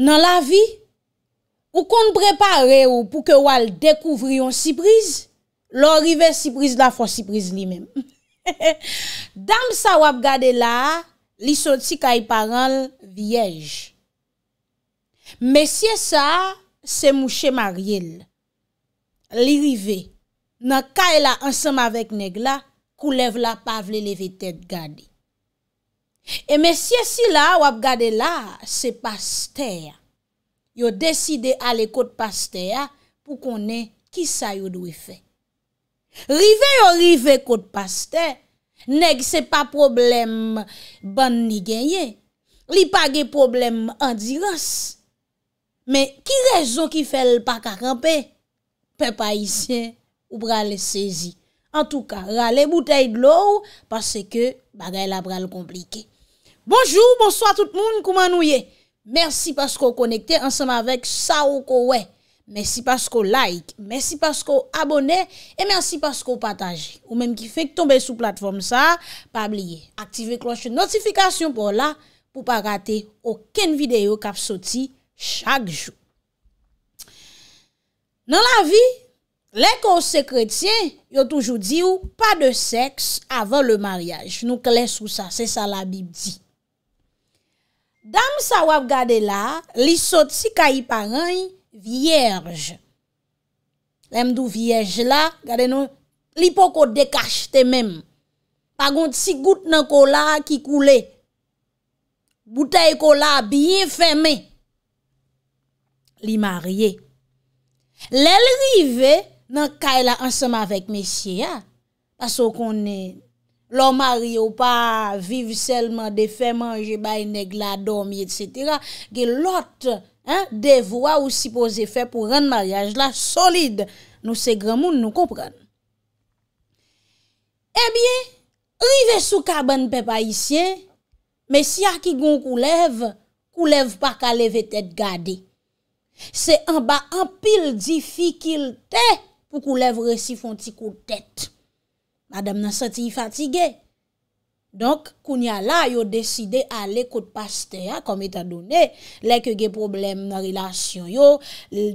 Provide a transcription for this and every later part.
Nan la vi, pou kon prepare ou pou ke wale dekouvri yon sipriz, lor rive sipriz la fò sipriz li men. Dam sa wap gade la, li soti kay paranl viej. Mesye sa, se mouche mariel. Li rive, nan kaela ansam avèk neg la, kou lev la pavle leve tèd gade. E men si esi la, wap gade la, se paste ya. Yo deside ale kote paste ya pou konen ki sa yo dwe fe. Rive yo rive kote paste, neg se pa problem ban ni genye. Li pa ge problem an diras. Men ki rezon ki fel pa kakampe? Pe pa isye ou brale sezi. En tou ka, rale butay de lou, pase ke bagay la brale komplike. Bonjour, bonsoir tout moun kouman nou ye. Merci paskou konekte ansanm avèk sa ou kou wè. Merci paskou like, merci paskou abonè, e merci paskou patajè. Ou mèm ki fèk tombe sou platform sa, pa bliye. Aktive kloche notifikasyon pou la, pou pa rate oken videyo kap soti chak jou. Nan la vi, lèk ou sekretien, yo toujou di ou pa de seks avèl le maryaj. Nou kles ou sa, se sa la bib di. Dam sa wap gade la, li sot si kayi parany, Vierge. Lem dou vierge la, gade nou, Li pou ko dekache te menm. Pagont si gout nan kola ki koule. Boutei kola biye feme. Li marye. Lel rive nan kayi la ansama vek mesye ya. Paso konen... Lò mari ou pa viv selman de fe manje bay neg la domi et setera. Ge lot de vwa ou si pose fe pou renn maryaj la solide. Nou se gran moun nou kompren. E eh bie, rive sou ka ban pepa isye. Me si a ki gon koulev, koulev pa ka leve tet gade. Se an ba an pil difikilte pou koulev resifon ti kou tet. Madame nan sati yi fatige. Donk, kounya la, yo deside ale koutpaste ya, kom etan done, le kege problem nan relasyon yo,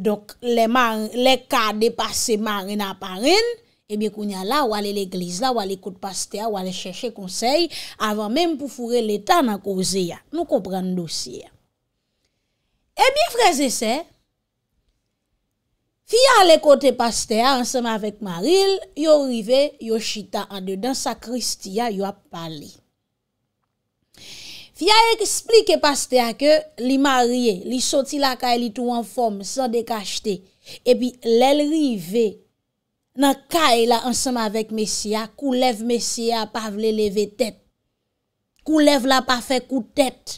donk, le ka depase marina parin, ebyen kounya la, wale l'ekliz la, wale koutpaste ya, wale chèche konsey, avan menm pou fure l'etan nan kouze ya. Nou komprende dosye ya. Ebyen freze se, ebyen freze se, Fiya le kote paste a ansem avèk maril, yo rive, yo chita an dedan sa kristiya yo ap pale. Fiya eksplike paste a ke li marie, li soti la kaye li tou anforme, san dekajte. Epi lèl rive nan kaye la ansem avèk mesiya, kou lev mesiya pa vle leve tèt. Kou lev la pa fè kou tèt.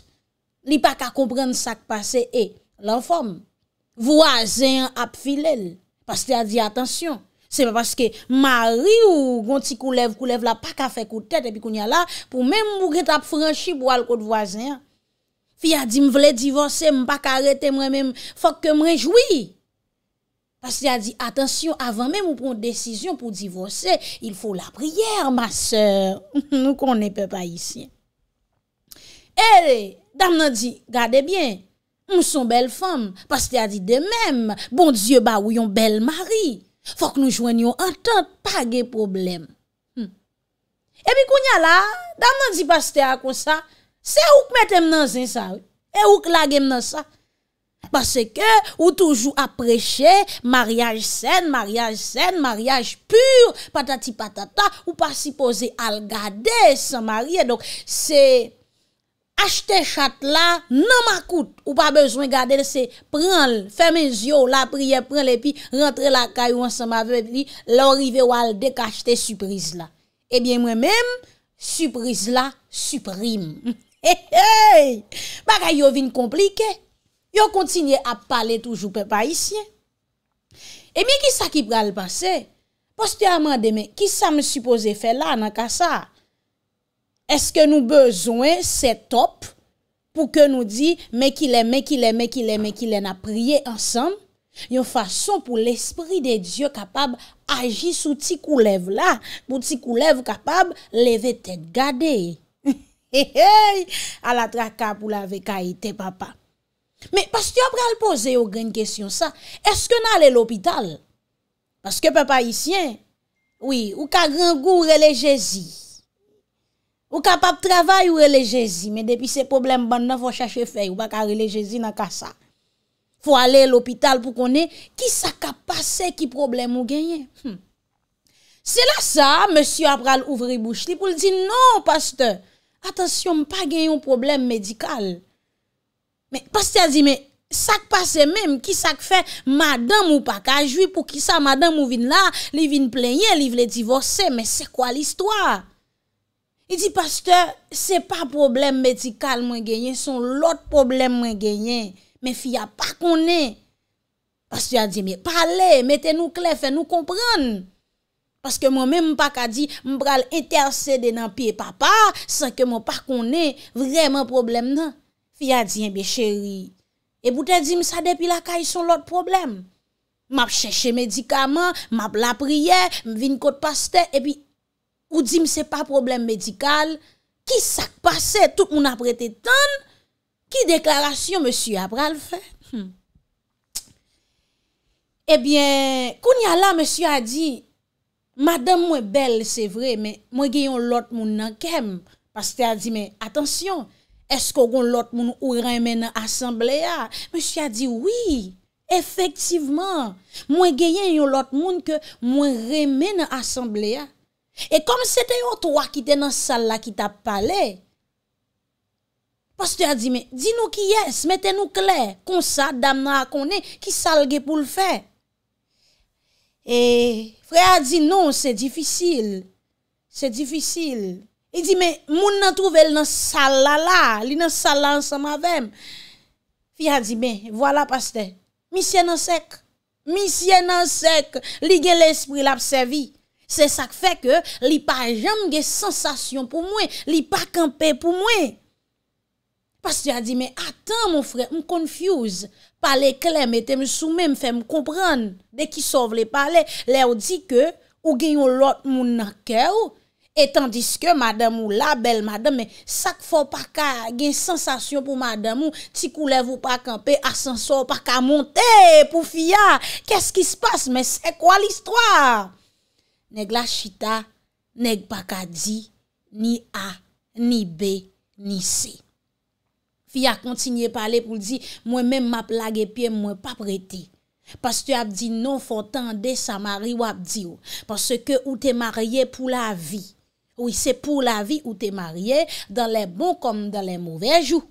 Li pa ka koubren sa kpase e l'anforme. voisin a filé. Parce qu'il a dit attention. C'est pas parce que Marie ou gonti coulève lève la pas qu'à fait coup tête et puis qu'on y là pour même mourir franchi pour aller côté voisin. Fi a dit m'vle divorcer, pas arrêter moi même, faut que joui. Parce qu'il a dit attention avant même ou prendre décision pour divorcer, il faut la prière ma soeur Nous connaissons pas ici. Eh, dame nan dit, gardez bien. Mou son bel fom. Paste a di de mem. Bon dieu ba ou yon bel mari. Fok nou jwen yon entente. Pa ge problem. Ebi kounya la. Dam nan di Paste a kon sa. Se ouk metem nan zin sa. E ouk lagem nan sa. Pase ke ou toujou apreche. Mariage sen. Mariage sen. Mariage pur. Patati patata. Ou pa si pose algade san mari. E donc se... Ache te chate la nan ma koute ou pa bezwen gade le se. Prenl, fè men zyo la priye, prenl e pi rentre la kayou an sa ma vepli. Lò rive wal dek ache te suprise la. Ebyen eh mwen menm, suprise la suprime. E hey! Bakay yo vin komplike. Yo kontinye ap pale toujou pe pa isye. Ebyen eh ki sa ki pral pase? Poste a man demen, ki sa me suppose fe la nan ka sa? Eske nou bezwen se top pou ke nou di mek il eme, mek il eme, mek il eme, mek il ena priye ansan? Yon fason pou l'esprit de Diyo kapab aji sou ti kou lev la, pou ti kou lev kapab leve te gade. A la traka pou la veka ite papa. Me, paske apre al pose yo gen kesyon sa, eske nan ale l'opital? Paske papa yisyen? Ou ka gen goure le jesi? Ou kapap travay ou relejezi, me depi se problem bandan fwa chache fey, ou baka relejezi nan ka sa. Fwa ale l'opital pou konen, ki sa ka pase ki problem ou genye? Hm. Se la sa, monsi apra l'ouvri bouche li pou l'di, non, pasteur, atensyon, mpa genye ou problem medikal. Mwen, pasteur, a di, sa k'pase mwen, ki sa k'fè, madame ou pa kajvi pou ki sa, madame ou vin la, li vin plenye, li vle divorse, mwen, se kwa l'histoire? I di, pasteur, se pa problem medikal mwen genyen, son lot problem mwen genyen. Men fi a pa konen. Pasteur a di, mi pale, meten nou kle, fen nou kompran. Paske mwen men mpaka di, mbral etersede nan pi papa, se ke mwen pa konen, vremen problem nan. Fi a di, eh en bi cheri. E bouten di, msa depi la ka, yon son lot problem. Map cheshe medikaman, map la priye, mvin kote pasteur, epi api. Ou di mse pa problem medikal? Ki sak pase? Tout moun aprete tan? Ki deklarasyon monsi apra l fè? Hmm. E bien, koun ya la monsi a di, madame mwen bel, se vre, mwen geyon lot moun nan kem. Pastè a di, mwen, atensyon, eskou goun lot moun ou remè nan asemblea? Monsi a di, wii, efektivman, mwen geyon lot moun ke mwen remè nan asemblea. E kom se te yo to wakite nan sal la ki ta pale. Pastè a di me, di nou ki yes, mette nou kler. Kon sa, dam nan akone, ki sal ge pou l fe. E fre a di nou, se difisil. Se difisil. E di me, moun nan touvel nan sal la la. Li nan sal la ansa mavem. Fi a di me, wala pastè. Misye nan sek. Misye nan sek. Li gen l'esprit la psevi. Se sak fe ke li pa jam gen sensasyon pou mwen, li pa kampe pou mwen. Pas te a di men, atan moun fre, m konfuse. Pale klem ete m soume m fe m kompran, dek ki so vle pale, le ou di ke ou gen yon lot moun nan ke ou, etan dis ke madame ou la bel madame, sak fo pa ka gen sensasyon pou madame ou, ti koulev ou pa kampe, asanso ou pa ka monte pou fia, kes ki se passe men, se kwa l'histoire? Neg la chita, neg pa ka di, ni a, ni b, ni c. Fi a kontinye pale pou li di, mwen men map lage pie mwen pa prete. Pas te ap di nou fò tande sa mari wap di ou. Pas se ke ou te marye pou la vi. Ou se pou la vi ou te marye, dan le bon kom dan le mouvej ou.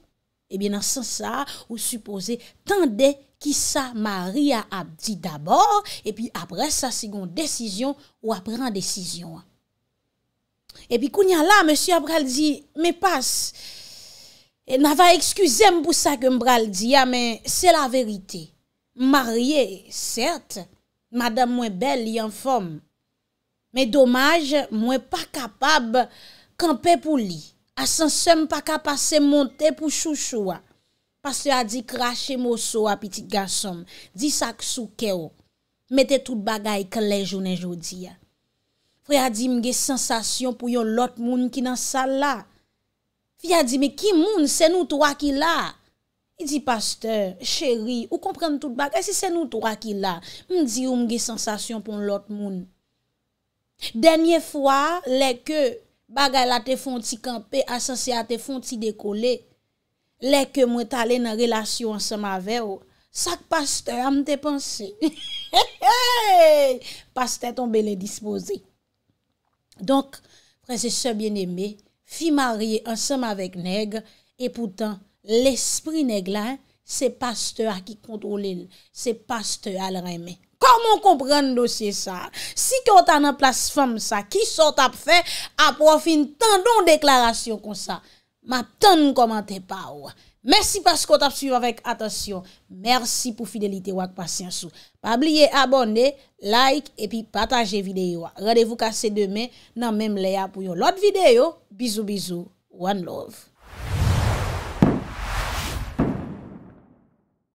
Ebyen nan san sa, ou supose tande mouvej. Ki sa mari a ap di d'abor, epi apre sa segon desisyon ou aprenan desisyon. Epi kounyan la, monsi ah, a pral di, me pas, e nava ekskusem pou sa ke mpral di, a men, se la verite. Mari e, cert, madame mwen bel li an form, men domaj, mwen pa kapab kampe pou li. A san sem pa kapase monte pou chouchoua. Ah. Pasteur a di krashe moso apitit gasom. Di sak sou keo. Mete tout bagay klejounen jodi ya. Fwe a di mge sensasyon pou yon lot moun ki nan sal la. Fwe a di me ki moun senout wakil la. Di pasteur, cheri, ou kompren tout bagay se senout wakil la. Mdi yon mge sensasyon pou yon lot moun. Denye fwa leke bagay la te fonti kampe, asansi a te fonti dekole. Lè ke mwè talè nan relasyon ansem avè ou, sak paste a mdè pensè. Paste a tombe lè dispose. Donk, preseche bienemè, fi mari ansem avèk neg, epoutan, l'esprit neg lè, se paste a ki kontrole lè. Se paste a lè remè. Koman kompren nou se sa? Si kontan nan plas fèm sa, ki sot ap fè, ap profi nan tan don deklarasyon kon sa. Ma ton komante pa ou. Mersi pasko tap suyo vek atasyon. Mersi pou fidelite wak pasyansou. Pa abliye abonde, like epi pataje videyo. Radevou kase deme nan mem leya pou yon lot videyo. Bizou, bizou, one love.